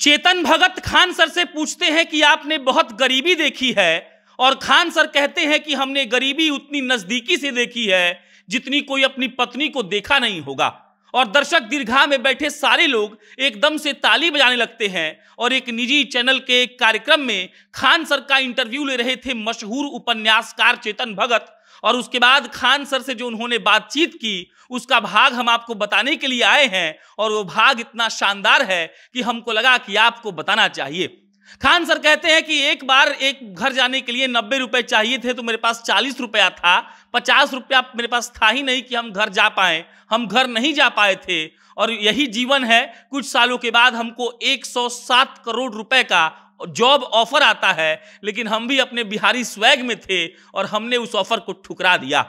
चेतन भगत Khan sir से पूछते हैं कि आपने बहुत गरीबी देखी है और खान सर कहते हैं कि हमने गरीबी उतनी नजदीकी से देखी है जितनी कोई अपनी पत्नी को देखा नहीं होगा और दर्शक दीर्घा में बैठे सारे लोग एकदम से ताली बजाने लगते हैं और एक निजी चैनल के एक कार्यक्रम में खान सर का इंटरव्यू ले रहे थे मशहूर उपन्यासकार चेतन भगत और उसके बाद खान सर से जो उन्होंने बातचीत की उसका भाग हम आपको बताने के लिए आए हैं और वो भाग इतना शानदार है कि हमको लगा कि आपको बताना चाहिए खान सर कहते हैं कि एक बार एक घर जाने के लिए नब्बे रुपए चाहिए थे तो मेरे पास चालीस रुपया था पचास रुपया मेरे पास था ही नहीं कि हम घर जा पाए हम घर नहीं जा पाए थे और यही जीवन है कुछ सालों के बाद हमको 107 करोड़ रुपए का जॉब ऑफर आता है लेकिन हम भी अपने बिहारी स्वैग में थे और हमने उस ऑफर को ठुकरा दिया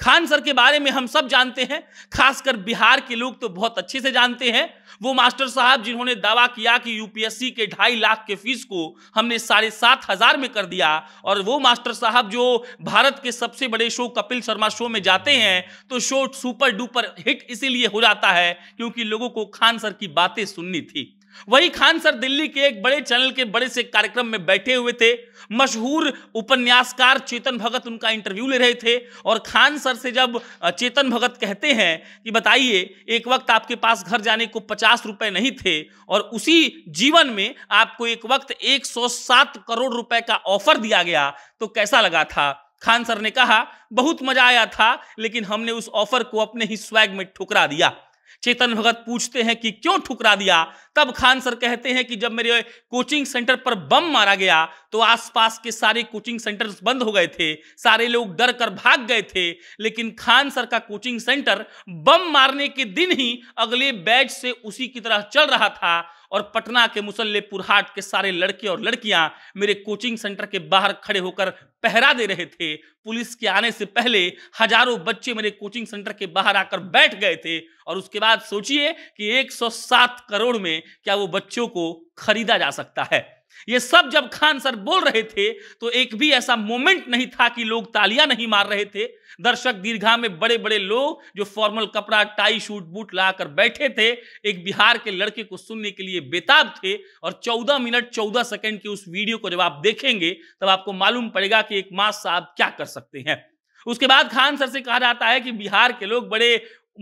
खान सर के बारे में हम सब जानते हैं खासकर बिहार के लोग तो बहुत अच्छे से जानते हैं वो मास्टर साहब जिन्होंने दावा किया कि यूपीएससी के ढाई लाख के फीस को हमने साढ़े सात हजार में कर दिया और वो मास्टर साहब जो भारत के सबसे बड़े शो कपिल शर्मा शो में जाते हैं तो शो सुपर डुपर हिट इसीलिए हो जाता है क्योंकि लोगों को खान सर की बातें सुननी थी वही खान सर दिल्ली के एक बड़े चैनल के बड़े से कार्यक्रम में बैठे हुए थे मशहूर उपन्यासकार चेतन भगत उनका इंटरव्यू ले रहे थे और खान सर से जब चेतन भगत कहते हैं कि बताइए एक वक्त आपके पास घर जाने को पचास रुपए नहीं थे और उसी जीवन में आपको एक वक्त 107 करोड़ रुपए का ऑफर दिया गया तो कैसा लगा था खान सर ने कहा बहुत मजा आया था लेकिन हमने उस ऑफर को अपने ही स्वैग में ठुकरा दिया चेतन भगत पूछते हैं कि क्यों ठुकरा दिया तब खान सर कहते हैं कि जब मेरे कोचिंग सेंटर पर बम मारा गया तो आसपास के सारे कोचिंग सेंटर्स बंद हो गए थे सारे लोग डर कर भाग गए थे लेकिन खान सर का कोचिंग सेंटर बम मारने के दिन ही अगले बैच से उसी की तरह चल रहा था और पटना के मुसल्लेपुर हाट के सारे लड़के और लड़कियां मेरे कोचिंग सेंटर के बाहर खड़े होकर पहरा दे रहे थे पुलिस के आने से पहले हजारों बच्चे मेरे कोचिंग सेंटर के बाहर आकर बैठ गए थे और उसके बाद सोचिए कि 107 करोड़ में क्या वो बच्चों को खरीदा जा सकता है ये सब जब खान सर बोल रहे थे तो एक भी ऐसा मोमेंट नहीं था कि लोग तालियां नहीं मार रहे थे दर्शक दीर्घा में बड़े बड़े लोग जो फॉर्मल कपड़ा टाई शूट बूट लाकर बैठे थे एक बिहार के लड़के को सुनने के लिए बेताब थे और 14 मिनट 14 सेकंड के उस वीडियो को जब आप देखेंगे तब आपको मालूम पड़ेगा कि एक मास साहब क्या कर सकते हैं उसके बाद खान सर से कहा जाता है कि बिहार के लोग बड़े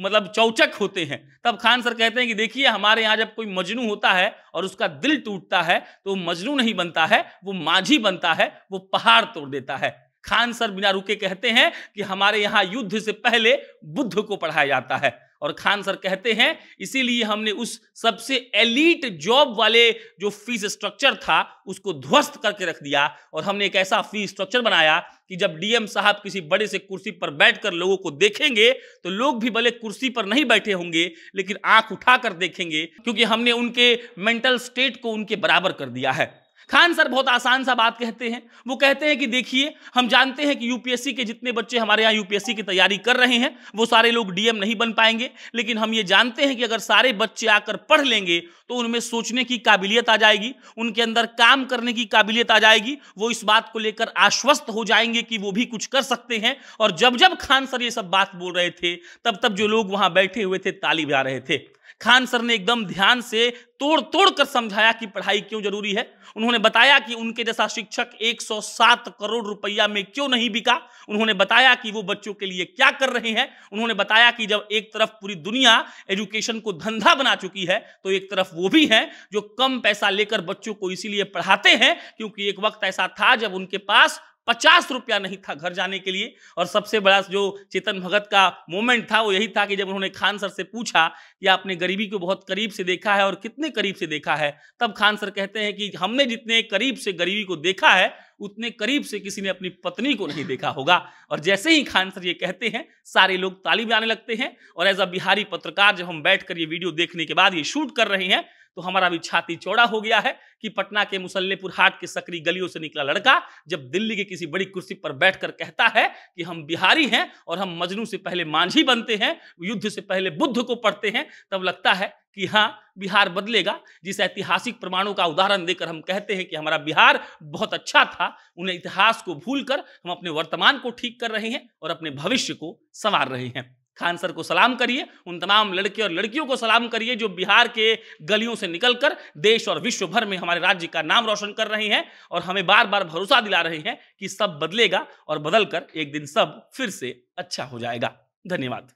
मतलब चौचक होते हैं तब खान सर कहते हैं कि देखिए हमारे यहाँ जब कोई मजनू होता है और उसका दिल टूटता है तो वो मजनू नहीं बनता है वो माझी बनता है वो पहाड़ तोड़ देता है खान सर बिना रुके कहते हैं कि हमारे यहाँ युद्ध से पहले बुद्ध को पढ़ाया जाता है और खान सर कहते हैं इसीलिए हमने उस सबसे एलिट जॉब वाले जो फीस स्ट्रक्चर था उसको ध्वस्त करके रख दिया और हमने एक ऐसा फीस स्ट्रक्चर बनाया कि जब डीएम साहब किसी बड़े से कुर्सी पर बैठकर लोगों को देखेंगे तो लोग भी भले कुर्सी पर नहीं बैठे होंगे लेकिन आंख उठाकर देखेंगे क्योंकि हमने उनके मेंटल स्टेट को उनके बराबर कर दिया है खान सर बहुत आसान सा बात कहते हैं वो कहते हैं कि देखिए हम जानते हैं कि यूपीएससी के जितने बच्चे हमारे यहाँ यूपीएससी की तैयारी कर रहे हैं वो सारे लोग डीएम नहीं बन पाएंगे लेकिन हम ये जानते हैं कि अगर सारे बच्चे आकर पढ़ लेंगे तो उनमें सोचने की काबिलियत आ जाएगी उनके अंदर काम करने की काबिलियत आ जाएगी वो इस बात को लेकर आश्वस्त हो जाएंगे कि वो भी कुछ कर सकते हैं और जब जब खान सर ये सब बात बोल रहे थे तब तब जो लोग वहां बैठे हुए थे ताली बजा रहे थे खान सर ने एकदम ध्यान से तोड़ तोड़ कर समझाया कि पढ़ाई क्यों जरूरी है उन्होंने बताया कि उनके जैसा शिक्षक 107 करोड़ रुपया में क्यों नहीं बिका उन्होंने बताया कि वो बच्चों के लिए क्या कर रहे हैं उन्होंने बताया कि जब एक तरफ पूरी दुनिया एजुकेशन को धंधा बना चुकी है तो एक तरफ वो भी हैं जो कम पैसा लेकर बच्चों को इसीलिए पढ़ाते हैं क्योंकि एक वक्त ऐसा था जब उनके पास पचास रुपया नहीं था घर जाने के लिए और सबसे बड़ा जो चेतन भगत का मोमेंट था वो यही था कि जब उन्होंने खान सर से पूछा कि आपने गरीबी को बहुत करीब से देखा है और कितने करीब से देखा है तब खान सर कहते हैं कि हमने जितने करीब से गरीबी को देखा है उतने करीब से किसी ने अपनी पत्नी को नहीं देखा होगा और जैसे ही खान सर ये कहते हैं सारे लोग ताली बजाने लगते हैं और एज अ बिहारी पत्रकार जब हम बैठकर ये वीडियो देखने के बाद ये शूट कर रहे हैं तो हमारा भी छाती चौड़ा हो गया है कि पटना के मुसल्लेपुर हाट के सक्री गलियों से निकला लड़का जब दिल्ली के किसी बड़ी कुर्सी पर बैठकर कहता है कि हम बिहारी हैं और हम मजनू से पहले मांझी बनते हैं युद्ध से पहले बुद्ध को पढ़ते हैं तब लगता है कि हाँ बिहार बदलेगा जिस ऐतिहासिक प्रमाणों का उदाहरण देकर हम कहते हैं कि हमारा बिहार बहुत अच्छा था उन्हें इतिहास को भूलकर हम अपने वर्तमान को ठीक कर रहे हैं और अपने भविष्य को संवार रहे हैं खान सर को सलाम करिए उन तमाम लड़के और लड़कियों को सलाम करिए जो बिहार के गलियों से निकलकर देश और विश्व भर में हमारे राज्य का नाम रोशन कर रहे हैं और हमें बार बार भरोसा दिला रहे हैं कि सब बदलेगा और बदलकर एक दिन सब फिर से अच्छा हो जाएगा धन्यवाद